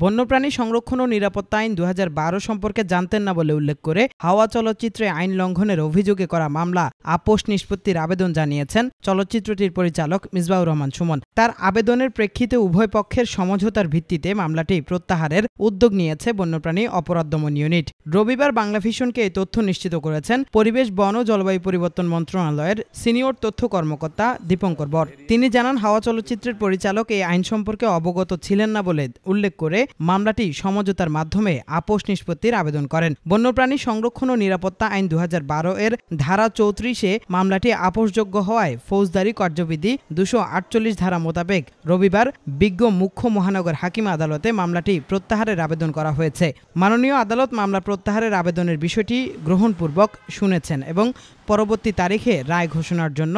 বন্যপ্রাণী সংরক্ষণ ও নিরাপত্তা আইন দু সম্পর্কে জানতেন না বলে উল্লেখ করে হাওয়া চলচ্চিত্রে আইন লঙ্ঘনের অভিযোগে করা মামলা আপোষ নিষ্পত্তির আবেদন জানিয়েছেন চলচ্চিত্রটির পরিচালক মিসবাউর রহমান সুমন তার আবেদনের প্রেক্ষিতে উভয় পক্ষের সমঝোতার ভিত্তিতে মামলাটি প্রত্যাহারের উদ্যোগ নিয়েছে বন্যপ্রাণী অপরাধ দমন ইউনিট রবিবার বাংলা ভিশনকে এই তথ্য নিশ্চিত করেছেন পরিবেশ বন ও জলবায়ু পরিবর্তন মন্ত্রণালয়ের সিনিয়র তথ্য কর্মকর্তা দীপঙ্কর বর তিনি জানান হাওয়া চলচ্চিত্রের পরিচালক এই আইন সম্পর্কে অবগত ছিলেন না বলে উল্লেখ করে মামলাটি সমঝোতার মাধ্যমে আপোষ নিষ্পত্তির আবেদন করেন বন্যপ্রাণী সংরক্ষণ ও নিরাপত্তা আইন দু এর ধারা চৌত্রিশে মামলাটি আপোষযোগ্য হওয়ায় ফৌজদারি কার্যবিধি দুশো ধারা মোতাবেক রবিবার বিজ্ঞ মুখ্য মহানগর হাকিম আদালতে মামলাটি প্রত্যাহার প্রত্যাহারের আবেদন করা হয়েছে মাননীয় আদালত মামলা প্রত্যাহারের আবেদনের বিষয়টি গ্রহণপূর্বক শুনেছেন এবং পরবর্তী তারিখে রায় ঘোষণার জন্য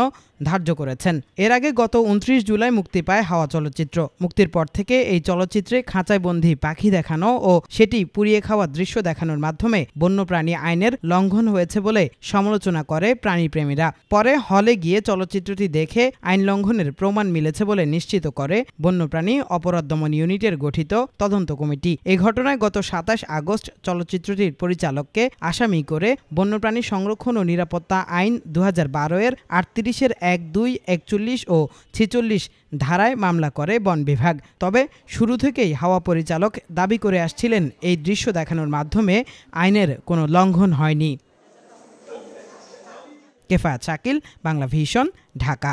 ধার্য করেছেন এর আগে গত উনত্রিশ জুলাই মুক্তি পায় হাওয়া চলচ্চিত্র মুক্তির পর থেকে এই চলচ্চিত্রে খাঁচায় বন্দি পাখি দেখানো ও সেটি পুড়িয়ে খাওয়া দৃশ্য দেখানোর মাধ্যমে বন্যপ্রাণী আইনের লঙ্ঘন হয়েছে বলে সমালোচনা করে প্রাণীপ্রেমীরা পরে হলে গিয়ে চলচ্চিত্রটি দেখে আইন লঙ্ঘনের প্রমাণ মিলেছে বলে নিশ্চিত করে বন্যপ্রাণী অপরাধ দমন ইউনিটের গঠিত তদন্ত কমিটি এ ঘটনায় গত সাতাশ আগস্ট চলচ্চিত্রটির পরিচালককে আসামি করে বন্যপ্রাণী সংরক্ষণ ও নিরাপত্তা ভোক্তা আইন দু এর আটত্রিশের এক দুই একচল্লিশ ও ছেচল্লিশ ধারায় মামলা করে বন বিভাগ তবে শুরু থেকেই হাওয়া পরিচালক দাবি করে আসছিলেন এই দৃশ্য দেখানোর মাধ্যমে আইনের কোনো লঙ্ঘন হয়নি কেফা শাকিল বাংলা ভিশন ঢাকা